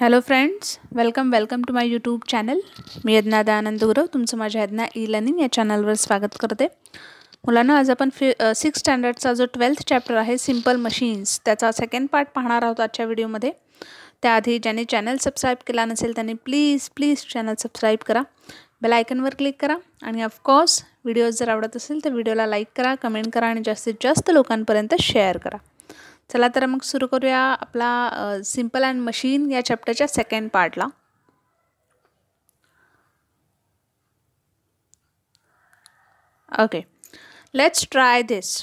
Hello friends welcome welcome to my YouTube channel मी यज्ञा दयानंद गुरव तुमचं माझ्या यज्ञा ई लर्निंग या चॅनलवर स्वागत करते मुलांना आज आपण फि सिक्स स्टँडर्डचा जो ट्वेल्थ चॅप्टर आहे सिम्पल मशीन्स त्याचा सेकंड पार्ट पाहणार आहोत आजच्या व्हिडिओमध्ये त्याआधी ज्यांनी चॅनल सबस्क्राईब केला नसेल त्यांनी प्लीज प्लीज चॅनल सबस्क्राईब करा बेलायकनवर क्लिक करा आणि ऑफकोर्स व्हिडिओज जर आवडत असेल तर व्हिडिओला लाईक करा कमेंट करा आणि जास्तीत जास्त लोकांपर्यंत शेअर करा चला तर मग सुरू करूया आपला सिम्पल अँड मशीन या चॅप्टरच्या सेकंड पार्टला okay let's try this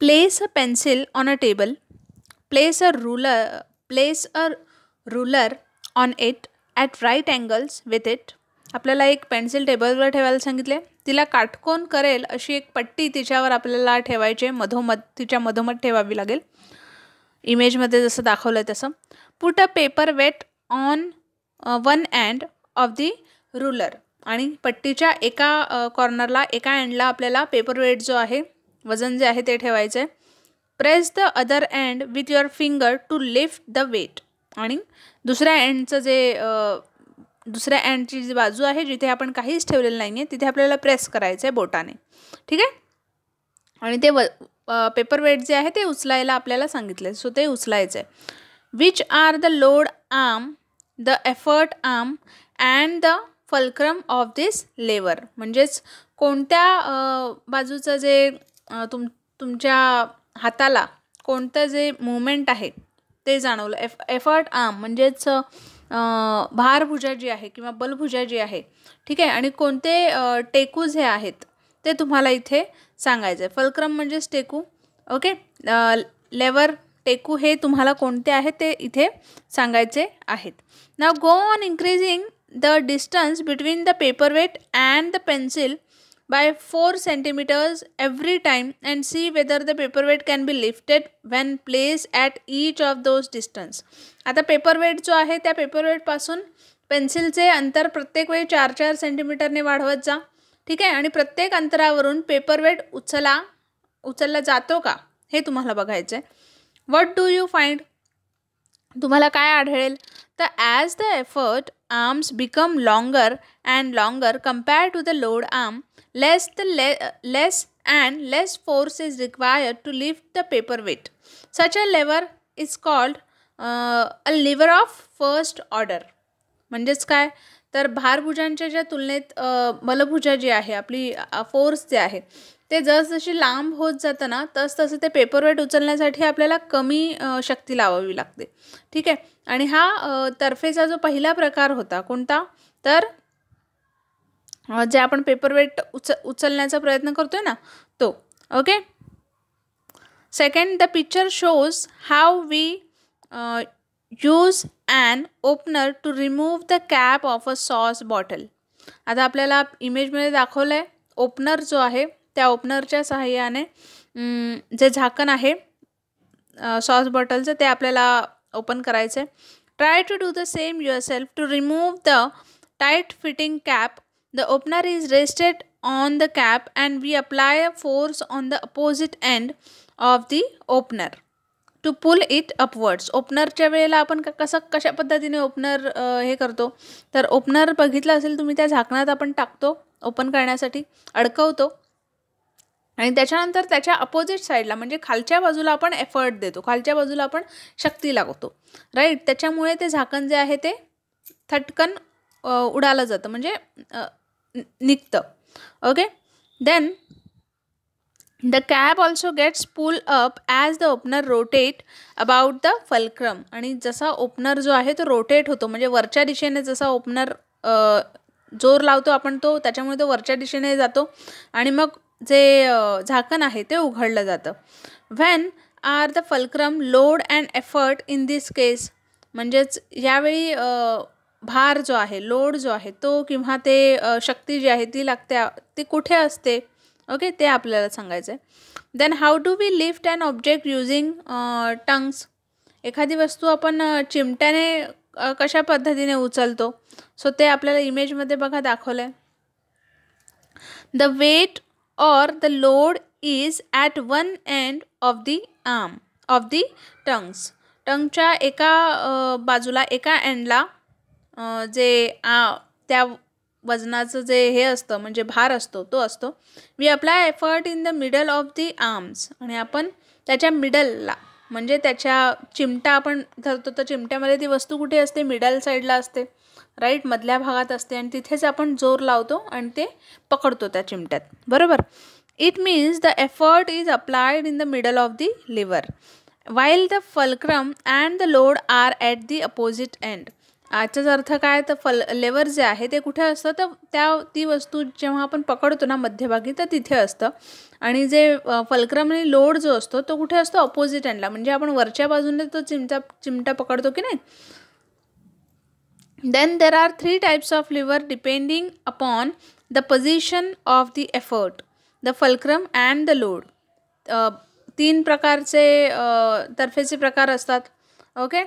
place a pencil on a table place a ruler place a ruler on it at right angles with it आपल्याला एक पेन्सिल टेबलवर ठेवायला सांगितले तिला काटकोन करेल अशी एक पट्टी तिच्यावर आपल्याला ठेवायची मधोमध तिच्या मधोमध ठेवावी लागेल इमेजमध्ये जसं दाखवलं आहे तसं put a paper weight on one end of the ruler आणि पट्टीच्या एका कॉर्नरला uh, एका अँडला आपल्याला पेपर वेट जो आहे वजन जे आहे ते ठेवायचं आहे press the other end with your finger to lift the weight आणि दुसऱ्या अँडचं जे uh, दुसऱ्या अँडची जी बाजू आहे जिथे आपण काहीच ठेवलेलं नाही आहे तिथे आपल्याला प्रेस करायचं आहे बोटाने ठीक आहे आणि ते व पेपर वेट जे आहे ते उचलायला आपल्याला सांगितलं सो ते उचलायचं आहे which are the load arm the effort arm and the fulcrum of this lever म्हणजेच कोणत्या बाजूचं जे तुम तुमच्या हाताला कोणतं जे मुवमेंट आहे ते जाणवलं एफ एफर्ट आर्म म्हणजेच भारभुजा जी आहे किंवा बलभुजा जी आहे ठीक आहे आणि कोणते टेकूज हे आहेत ते तुम्हाला इथे सांगायचं आहे फलक्रम म्हणजेच टेकू ओके लेवर टेकू हे तुम्हाला कोणते आहेत ते इथे सांगायचे आहेत ना go on increasing the distance between the paper weight and the pencil four centimetres every time and see whether the paper weight can be lifted when placed at each of those distance आता paperweight जो आहे त्या पेपरवेटपासून पेन्सिलचे अंतर प्रत्येक वेळी चार चार सेंटीमीटरने वाढवत जा ठीक आहे आणि प्रत्येक अंतरावरून पेपरवेट उचला उचलला जातो का हे तुम्हाला बघायचं आहे वॉट डू यू फाईंड तुम्हाला काय आढळेल तर as the effort arms become longer and longer compared to the load arm less the le- uh, less and less force is required to lift the paper weight such a lever is called uh, a lever of first order म्हणजेच काय तर भारभुजांच्या ज्या तुलनेत मलभुजा जी आहे आपली force जे आहे ते जसजशी लांब होत जातं ना तस तसं ते पेपरवेट उचलण्यासाठी आपल्याला कमी शक्ती लावावी लागते ठीक आहे आणि हा तर्फेचा जो पहिला प्रकार होता कोणता तर जे आपण पेपरवेट उच उचलण्याचा प्रयत्न करतो ना तो okay second the picture shows how we use and opener to remove the cap off a sauce bottle आता आपल्याला इमेजमध्ये दाखवलं आहे ओपनर जो आहे त्या ओपनरच्या सहाय्याने जे झाकण आहे सॉस बॉटलचं ते आपल्याला ओपन करायचं आहे try to do the same yourself to remove the tight fitting cap the opener is rested on the cap and we apply a force on the opposite end of the opener. To pull it upwards ओपनरच्या वेळेला आपण कसं कशा पद्धतीने opener हे करतो तर opener बघितलं असेल तुम्ही त्या झाकणात आपण टाकतो ओपन करण्यासाठी अडकवतो आणि त्याच्यानंतर त्याच्या अपोजिट साईडला म्हणजे खालच्या बाजूला आपण एफर्ट देतो खालच्या बाजूला आपण शक्ती लागतो राईट त्याच्यामुळे ते झाकण जे आहे ते थटकन उडालं जातं म्हणजे निघतं okay then the cap also gets pull up as the opener rotate about the fulcrum आणि जसा ओपनर जो आहे तो रोटेट होतो म्हणजे वरच्या दिशेने जसा ओपनर जोर लावतो आपण तो त्याच्यामुळे तो वरच्या दिशेने जातो आणि मग जे झाकण आहे ते उघडलं जातं when are the fulcrum load and effort in this case म्हणजेच यावेळी भार जो आहे लोड जो आहे तो किंवा ते शक्ती जी आहे ती लागते ती कुठे असते ओके ते आपल्याला सांगायचं आहे then how do we lift and object using tongs एखादी वस्तू आपण चिमट्याने कशा पद्धतीने उचलतो सो ते आपल्याला इमेजमध्ये बघा दाखवलं आहे the weight or the load is at one end of the arm of the tongs टंगच्या एका बाजूला एका एंडला जे आ त्या वजनाचं जे हे असतं म्हणजे भार असतो तो असतो we apply effort in the middle of the arms आणि आपण त्याच्या मिडलला म्हणजे त्याच्या चिमटा आपण धरतो तर चिमट्यामध्ये ती वस्तू कुठे असते मिडल साईडला असते राईट मधल्या भागात असते आणि तिथेच आपण जोर लावतो आणि ते पकडतो त्या चिमट्यात बरोबर it means the effort is applied in the middle of the lever while the fulcrum and the load are at the opposite end आजचाच अर्थ काय तर फल लेवर जे आहे ते कुठे असतं तर त्या ती वस्तू जेव्हा आपण पकडतो ना मध्यभागी तर तिथे असतं आणि जे फलक्रम आणि लोड जो असतो तो कुठे असतो ऑपोजिट एंडला म्हणजे आपण वरच्या बाजूने तो चिमटा चिमटा पकडतो की नाही then there are three types of lever depending upon the position of the effort the fulcrum and the load तीन प्रकारचे तर्फेचे प्रकार असतात ओके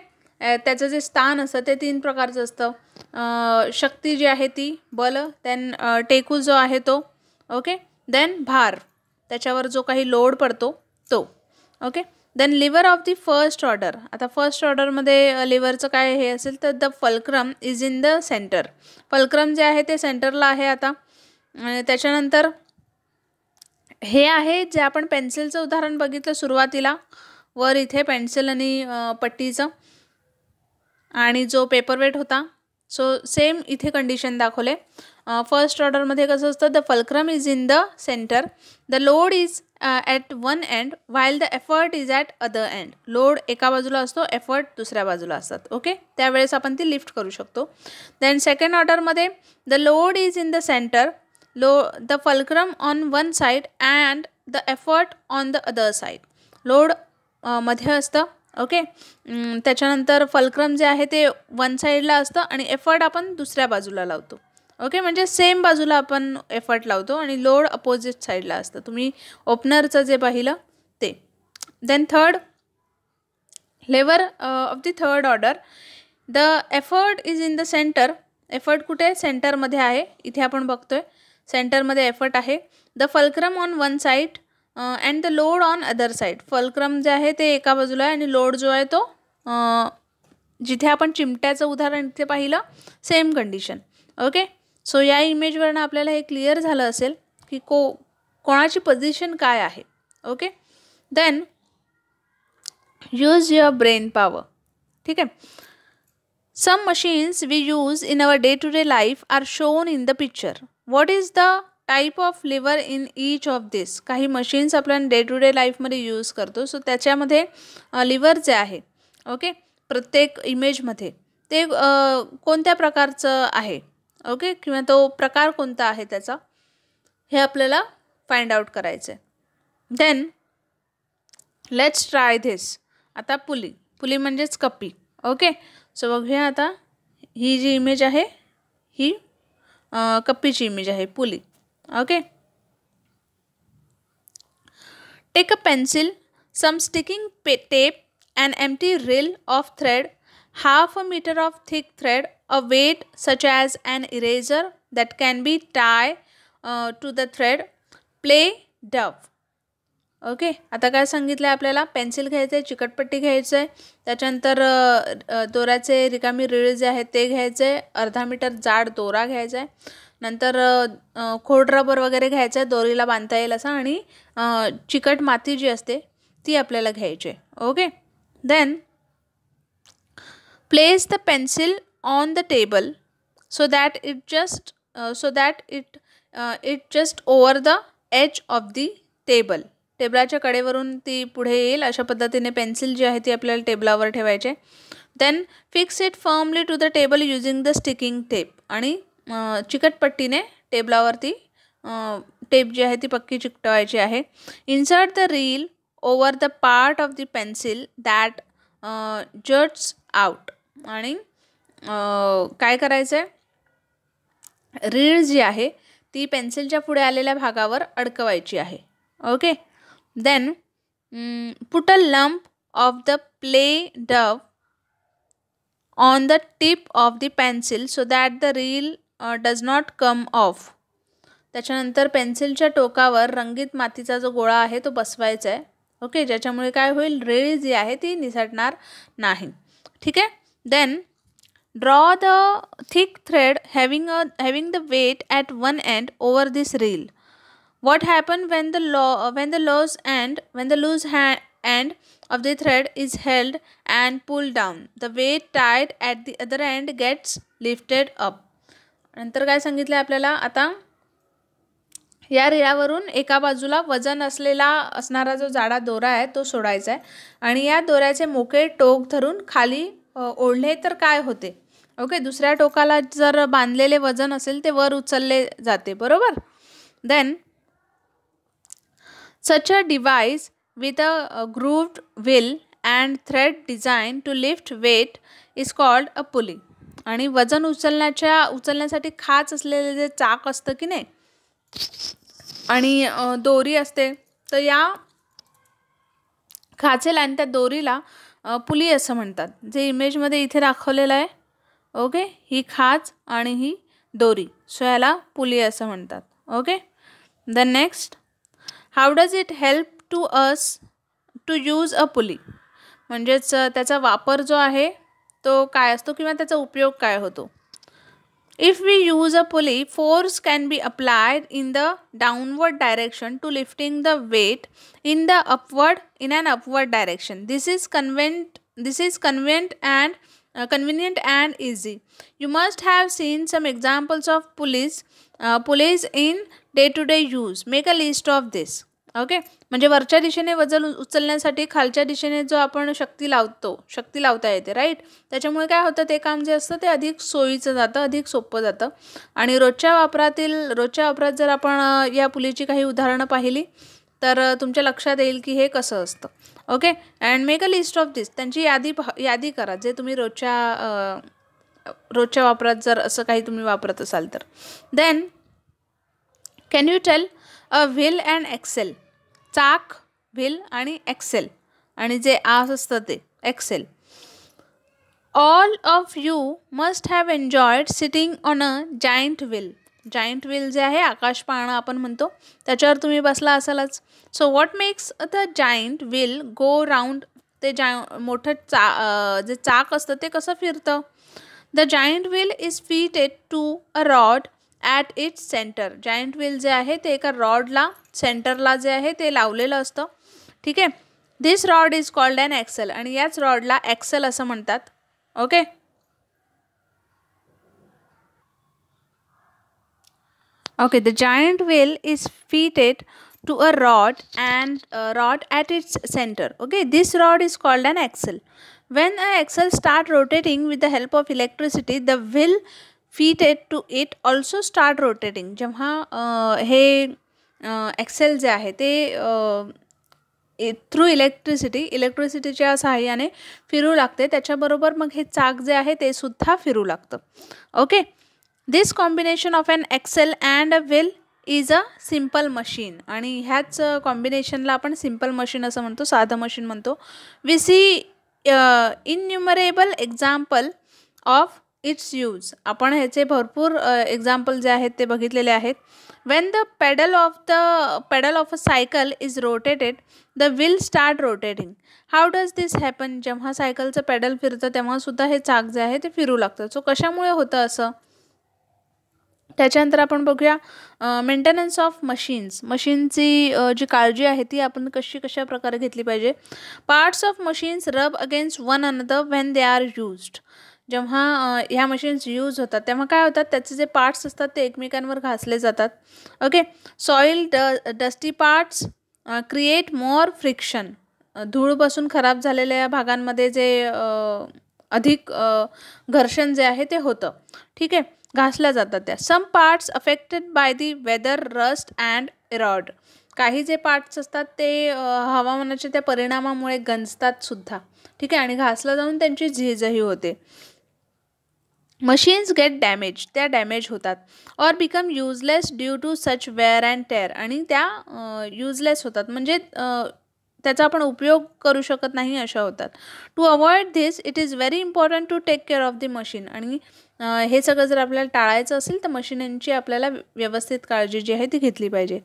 त्याचं जे स्थान असतं ते तीन प्रकारचं असतं शक्ती जी आहे ती बल देन टेकू जो आहे तो ओके देन भार त्याच्यावर जो काही लोड पडतो तो okay then lever of the first order आता फर्स्ट ऑर्डरमध्ये लिव्हरचं काय हे असेल तर the fulcrum is in the centre fulcrum जे आहे ते सेंटरला आहे आता त्याच्यानंतर हे आहे जे आपण पेन्सिलचं उदाहरण बघितलं सुरुवातीला वर इथे पेन्सिल आणि पट्टीचं आणि जो पेपरवेट होता सो सेम इथे कंडिशन दाखवले फर्स्ट ऑर्डरमध्ये कसं असतं the fulcrum is in the centre the load is at one end while the effort is at other end load एका बाजूला असतो एफर्ट दुसऱ्या बाजूला असतात ओके त्यावेळेस आपण ती लिफ्ट करू शकतो देन सेकंड ऑर्डरमध्ये the load is in the centre low the fulcrum on one side and the effort on the other side load मध्ये असतं ओके त्याच्यानंतर फलक्रम जे आहे ते वन साईडला असतं आणि एफर्ट आपण दुसऱ्या बाजूला लावतो ओके म्हणजे सेम बाजूला आपण एफर्ट लावतो आणि लोड अपोजिट साईडला असतं तुम्ही ओपनरचं जे पाहिलं ते then third lever of the third order the effort is in the centre effort कुठे सेंटरमध्ये आहे इथे आपण बघतोय सेंटरमध्ये एफर्ट आहे the fulcrum on one side and the load on other side fulcrum जे आहे ते एका बाजूला आहे आणि लोड जो आहे तो जिथे आपण चिमट्याचं उदाहरण इथे पाहिलं सेम कंडिशन ओके सो या इमेजवरनं आपल्याला हे क्लिअर झालं असेल की को कोणाची पोझिशन काय आहे okay then use your brain power ठीक आहे some machines we use in our day to day life are shown in the picture what is the type of lever in each of this काही machines आपण day to day लाईफमध्ये use करतो so त्याच्यामध्ये lever जे आहे okay प्रत्येक इमेजमध्ये ते कोणत्या प्रकारचं आहे ओके किंवा तो प्रकार कोणता आहे त्याचा हे आपल्याला फाइंड आउट करायचं आहे देन लेट्स ट्राय धिस आता पुली पुली म्हणजेच कपी ओके सो बघूया आता ही जी इमेज आहे ही कप्पीची इमेज आहे pulley okay take a pencil some sticking tape an empty reel of thread half a meter metre of thick thread a weight such as eraser that that can be tie to the thread play dough okay आता काय सांगितलं आहे आपल्याला pencil घ्यायचं आहे चिकटपट्टी घ्यायचं आहे त्याच्यानंतर दोऱ्याचे रिकामी रिळ जे आहेत ते घ्यायचं आहे अर्धा मीटर जाड दोरा घ्यायचा आहे नंतर खोड रबर वगैरे घ्यायचं आहे दोरीला बांधता येईल असं आणि चिकट माती जी असते ती आपल्याला घ्यायची आहे okay then place the pencil on the table so that it just so that it it just over the edge of the table टेबलाच्या कडेवरून ती पुढे येईल अशा पद्धतीने पेन्सिल जी आहे ती आपल्याला टेबलावर ठेवायची then fix it firmly to the table using the sticking tape आणि चिकटपट्टीने टेबलावरती टेप जी आहे ती पक्की चिकटवायची आहे insert the reel over the part of the pencil that juts out आणि काय करायचं आहे रीळ जी आहे ती पेन्सिलच्या पुढे आलेल्या भागावर अडकवायची आहे okay then put a lump of the play dough on the tip of the pencil so that the reel does not come off त्याच्यानंतर पेन्सिलच्या टोकावर रंगीत मातीचा जो गोळा आहे तो बसवायचा आहे ओके ज्याच्यामुळे काय होईल रीळ जी आहे ती निसटणार नाही ठीक आहे then draw the thick thread having a having the weight at one end over this reel what happen when the law when the laws and when the loose ha end of the thread is held and pull down the weight tied at the other end gets lifted up नंतर काय सांगितलं आहे आपल्याला आता या रिळावरून एका बाजूला वजन असलेला असणारा जो जाडा दोरा आहे तो सोडायचा आहे आणि या दोऱ्याचे मोकळे टोक धरून खाली ओढले तर काय होते ओके दुसऱ्या टोकाला जर बांधलेले वजन असेल ते वर उचलले जाते बरोबर then such a device with a grooved wheel and thread design to lift weight is called a pulling आणि वजन उचलण्याच्या उचलण्यासाठी खाच असलेले जे चाक असतं की नाही आणि दोरी असते तर या खाचेला आणि त्या दोरीला पुली असं म्हणतात जे इमेजमध्ये इथे दाखवलेलं आहे ओके ही खाच आणि ही दोरी सो याला पुली असं म्हणतात okay the next how does it help to us to use a pulley म्हणजेच त्याचा वापर जो आहे तो काय असतो किंवा त्याचा उपयोग काय होतो if we use a pulley force can be applied in the downward direction to lifting the weight in the upward in and upward direction this is convent this is convent and convenient and easy you must have seen some examples of pulleys pulleys in day to day use make a list of this okay म्हणजे वरच्या दिशेने वजन उचलण्यासाठी खालच्या दिशेने जो आपण शक्ती लावतो शक्ती लावता येते राईट त्याच्यामुळे काय होतं ते काम जे असतं ते अधिक सोयीचं जातं अधिक सोपं जातं आणि रोजच्या वापरातील रोजच्या वापरात जर आपण या पुलीची काही उदाहरणं पाहिली तर तुमच्या लक्षात येईल की हे कसं असतं okay and make a list of this त्यांची यादी पहा यादी करा जे तुम्ही रोजच्या रोजच्या वापरात जर असं काही तुम्ही वापरत असाल तर then can you tell a wheel and axle चाक व्हील आणि एक्सेल आणि जे आस असतं ते axle all of you must have enjoyed sitting on a giant wheel giant wheel जे आहे आकाश पाळणं आपण म्हणतो त्याच्यावर तुम्ही बसला असालच so what makes the giant wheel go round ते जा मोठं चा जे चाक असतं ते कसं फिरतं the giant wheel is fitted to a rod at its centre giant wheel जे आहे ते एका रॉडला सेंटरला जे आहे ते लावलेलं असतं ठीक आहे this rod is called and axle आणि याच रॉडला एक्सेल असं म्हणतात okay okay the giant wheel is fitted to a rod and rod at its centre okay this rod is called and axle when I axle start rotating with the help of electricity the wheel fitted to it also start rotating जेव्हा हे Excel जे आहे ते through electricity इलेक्ट्रिसिटीच्या सहाय्याने फिरू लागते त्याच्याबरोबर मग हे चाक जे आहे ते सुद्धा फिरू लागतं okay this combination of an axle and a wheel is a simple machine आणि ह्याच कॉम्बिनेशनला आपण सिम्पल मशीन असं म्हणतो साधं मशीन म्हणतो we see innumerable example of its use आपण ह्याचे भरपूर एक्झाम्पल जे आहेत ते बघितलेले आहेत when the pedal of the pedal of a cycle is rotated the wheel start rotating how does this happen जेव्हा सायकलचं पेडल फिरतं तेव्हा सुद्धा हे चाक जे आहे ते फिरू लागतं सो कशामुळे होतं असं त्याच्यानंतर आपण बघूया मेंटेनन्स ऑफ मशीन्स मशीनची जी काळजी आहे ती आपण कशी कशा प्रकारे घेतली पाहिजे parts of machines rub against one another when they are used जेव्हा ह्या मशीन्स यूज होतात तेव्हा काय होतात त्याचे जे पार्ट्स असतात ते एकमेकांवर घासले जातात okay soiled dusty parts create more friction धूळपासून खराब झालेल्या भागांमध्ये जे अधिक घर्षण जे आहे ते होतं ठीक आहे घासल्या जातात त्या some parts affected by the weather rust and erode काही जे पार्ट्स असतात ते हवामानाच्या त्या परिणामामुळे गंजतात सुद्धा ठीक आहे आणि घासलं जाऊन त्यांची झीजही होते मशीन्स गेट डॅमेज त्या डॅमेज होतात or become useless due to such wear and tear आणि त्या यूजलेस होतात म्हणजे त्याचा आपण उपयोग करू शकत नाही अशा होतात to avoid this it is very important to take care of the machine आणि हे सगळं जर आपल्याला टाळायचं असेल तर मशीनची आपल्याला व्यवस्थित काळजी जी आहे ती घेतली पाहिजे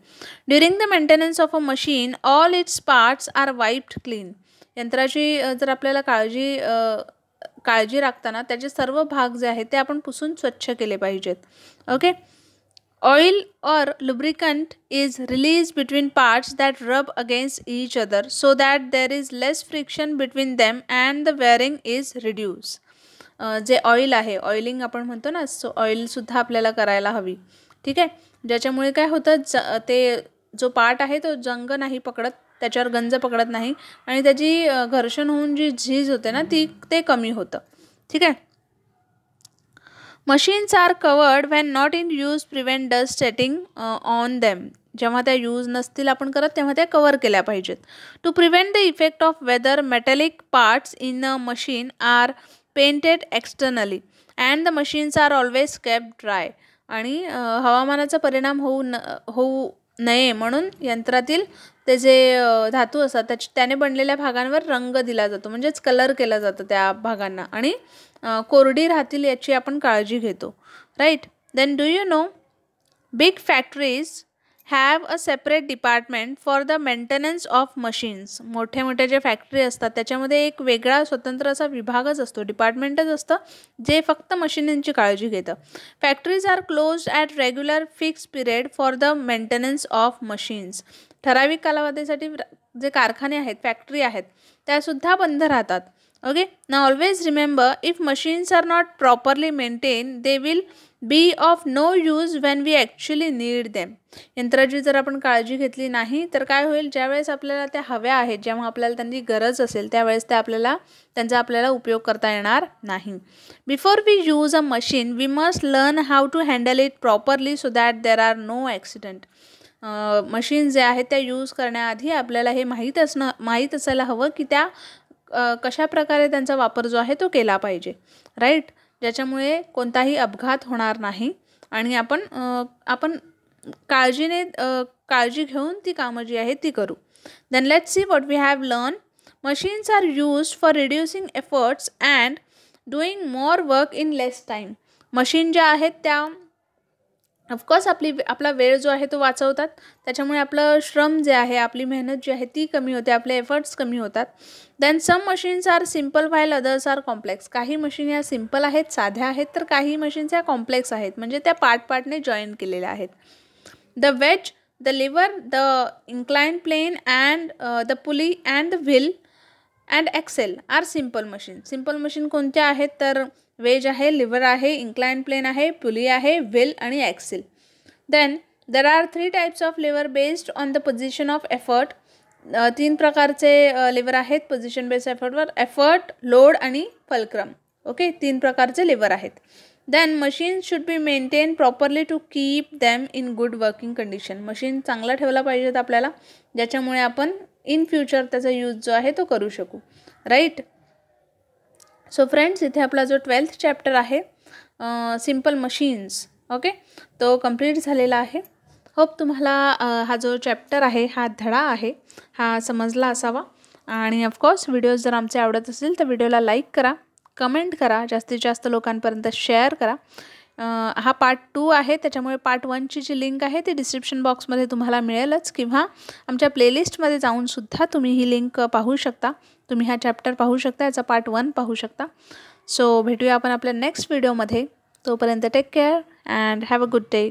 during the maintenance of a machine all its parts are wiped clean यंत्राची जर आपल्याला काळजी काळजी राखताना त्याचे सर्व भाग जे आहेत ते आपण पुसून स्वच्छ केले पाहिजेत okay oil or lubricant is release between parts that rub against each other so that there is less friction between them and the wearing is reduce जे ऑइल आहे ऑइलिंग आपण म्हणतो ना सो ऑइलसुद्धा आपल्याला करायला हवी ठीक आहे ज्याच्यामुळे काय होतं ज ते जो पार्ट आहे तो जंग नाही पकडत त्याच्यावर गंज पकडत नाही आणि त्याची घर्षण होऊन जी झीज होते ना ती ते कमी होतं ठीक आहे machines are covered when not in use prevent dust settling on them जेव्हा त्या यूज नसतील आपण करत तेव्हा त्या कवर केल्या पाहिजेत to prevent the effect of weather metallic parts in a machine are painted externally and the machines are always kept dry आणि हवामानाचा परिणाम होऊ न होऊ नये म्हणून यंत्रातील ते जे धातू असतात त्याच्या त्याने बनलेल्या भागांवर रंग दिला जातो म्हणजेच कलर केला जातो त्या भागांना आणि कोरडी राहतील याची आपण काळजी घेतो right then do you know big factories have a separate department for the maintenance of machines मोठ्या मोठ्या ज्या फॅक्टरी असतात त्याच्यामध्ये एक वेगळा स्वतंत्र असा विभागच असतो डिपार्टमेंटच असतं जे फक्त मशीनींची काळजी घेतं factories are close at regular fix period for the maintenance of machines ठराविक कालावधीसाठी जे कारखाने आहेत फॅक्टरी आहेत त्यासुद्धा बंद राहतात ओके ना always remember if machines are not properly maintain they will be of no use when we actually need them यंत्राची जर आपण काळजी घेतली नाही तर काय होईल ज्यावेळेस आपल्याला त्या हव्या आहेत जेव्हा आपल्याला त्यांची गरज असेल त्यावेळेस त्या आपल्याला त्यांचा आपल्याला उपयोग करता येणार नाही before we use a machine we must learn how to handle it properly so that there are no accident machine जे आहेत त्या यूज करण्याआधी आपल्याला हे माहीत असणं माहीत असायला हवं की त्या कशा प्रकारे त्यांचा वापर जो आहे तो केला पाहिजे राईट ज्याच्यामुळे कोणताही अपघात होणार नाही आणि आपण आपण काळजीने काळजी घेऊन ती कामं जी आहेत ती करू then let's see what we have learn machines are use for reducing efforts and doing more work in less time machine ज्या आहेत त्या ऑफकोर्स आपली आपला वेळ जो आहे तो वाचवतात त्याच्यामुळे आपलं श्रम जे आहे आपली मेहनत जी आहे ती कमी होते आपले एफर्ट्स कमी होतात then some machines are simple while others are complex काही मशीन ह्या सिम्पल आहेत साध्या आहेत तर काही मशीन्स ह्या कॉम्प्लेक्स आहेत म्हणजे त्या पार्ट पार्टने जॉईन केलेल्या आहेत the wedge the lever the incline plane and the pulley and the wheel and axle are simple machine simple machine कोणत्या आहेत तर वेज आहे लिव्हर आहे इन्क्लाइन प्लेन आहे पुली आहे व्हील आणि axle then there are three types of lever based on the position of effort तीन प्रकारचे लिव्हर आहेत पोझिशन बेस्ड एफर्टवर एफर्ट लोड आणि फलक्रम ओके तीन प्रकारचे लिव्हर आहेत then machine should be maintain properly to keep them in good working condition machine चांगला ठेवला पाहिजेत आपल्याला ज्याच्यामुळे आपण इन फ्युचर त्याचा यूज जो आहे तो करू शकू राईट सो फ्रेंड्स इथे आपला जो ट्वेल्थ चॅप्टर आहे सिम्पल मशीन्स ओके तो कंप्लीट झालेला आहे होप तुम्हाला हा जो चॅप्टर आहे हा धडा आहे हा समजला असावा आणि ऑफकोर्स व्हिडिओज जर आमचे आवडत असेल तर व्हिडिओला लाईक करा कमेंट करा जास्तीत जास्त लोकांपर्यंत शेअर करा हा पार्ट टू आहे त्याच्यामुळे पार्ट वनची जी लिंक आहे ती डिस्क्रिप्शन बॉक्समध्ये तुम्हाला मिळेलच किंवा आमच्या प्लेलिस्टमध्ये जाऊनसुद्धा तुम्ही ही लिंक पाहू शकता तुम्ही हा चॅप्टर पाहू शकता याचा पार्ट वन पाहू शकता सो भेटूया आपण आपल्या नेक्स्ट व्हिडिओमध्ये तोपर्यंत take care and have a good day